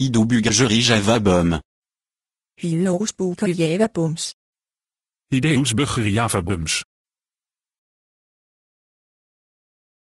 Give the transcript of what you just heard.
Idobugageri Javabum. Hilosbuker Javabums. Ideusbugger Javabums.